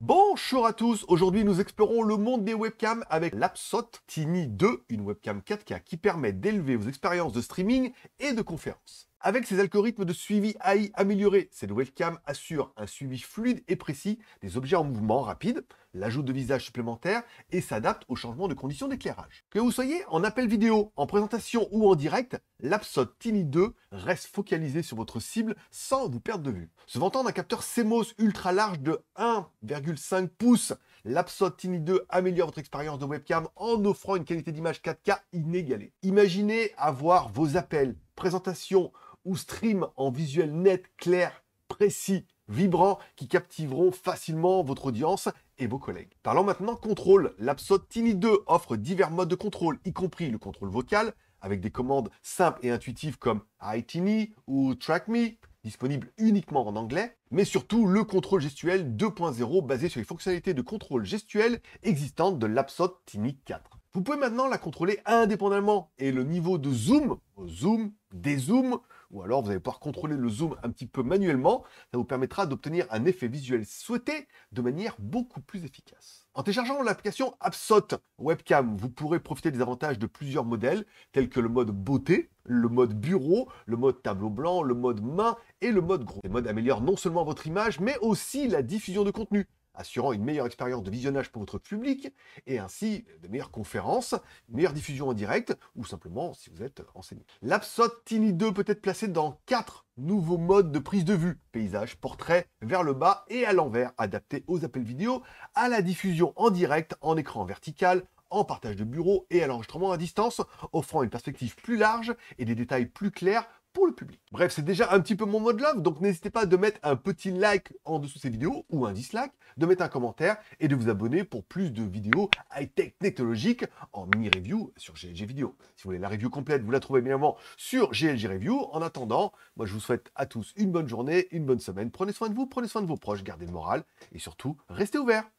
Bonjour à tous, aujourd'hui nous explorons le monde des webcams avec l'Apsot Tiny 2, une webcam 4K qui permet d'élever vos expériences de streaming et de conférences. Avec ses algorithmes de suivi AI améliorés, cette webcam assure un suivi fluide et précis des objets en mouvement rapide, l'ajout de visages supplémentaires et s'adapte aux changements de conditions d'éclairage. Que vous soyez en appel vidéo, en présentation ou en direct, l'Apsod Tiny 2 reste focalisé sur votre cible sans vous perdre de vue. Se vantant d'un capteur CMOS ultra large de 1,5 pouces, l'Apsod Tiny 2 améliore votre expérience de webcam en offrant une qualité d'image 4K inégalée. Imaginez avoir vos appels, présentations, ou stream en visuel net, clair, précis, vibrant, qui captiveront facilement votre audience et vos collègues. Parlons maintenant contrôle. L'Apsod Tiny 2 offre divers modes de contrôle, y compris le contrôle vocal, avec des commandes simples et intuitives comme iTiny ou Track Me », disponible uniquement en anglais, mais surtout le contrôle gestuel 2.0 basé sur les fonctionnalités de contrôle gestuel existantes de l'Apsod Tiny 4. Vous pouvez maintenant la contrôler indépendamment et le niveau de zoom, zoom, dézoom, ou alors vous allez pouvoir contrôler le zoom un petit peu manuellement, ça vous permettra d'obtenir un effet visuel souhaité de manière beaucoup plus efficace. En téléchargeant l'application Absot Webcam, vous pourrez profiter des avantages de plusieurs modèles tels que le mode beauté, le mode bureau, le mode tableau blanc, le mode main et le mode gros. Les modes améliorent non seulement votre image mais aussi la diffusion de contenu assurant une meilleure expérience de visionnage pour votre public et ainsi euh, de meilleures conférences, meilleure diffusion en direct ou simplement si vous êtes enseigné. L'Absot Tiny 2 peut être placé dans quatre nouveaux modes de prise de vue, paysage, portrait, vers le bas et à l'envers, adaptés aux appels vidéo, à la diffusion en direct, en écran vertical, en partage de bureau et à l'enregistrement à distance, offrant une perspective plus large et des détails plus clairs pour le public. Bref, c'est déjà un petit peu mon mode love, donc n'hésitez pas de mettre un petit like en dessous de ces vidéos ou un dislike, de mettre un commentaire et de vous abonner pour plus de vidéos high-tech technologiques en mini-review sur GLG Vidéo. Si vous voulez la review complète, vous la trouvez bien évidemment sur GLG Review. En attendant, moi je vous souhaite à tous une bonne journée, une bonne semaine. Prenez soin de vous, prenez soin de vos proches, gardez le moral et surtout, restez ouverts.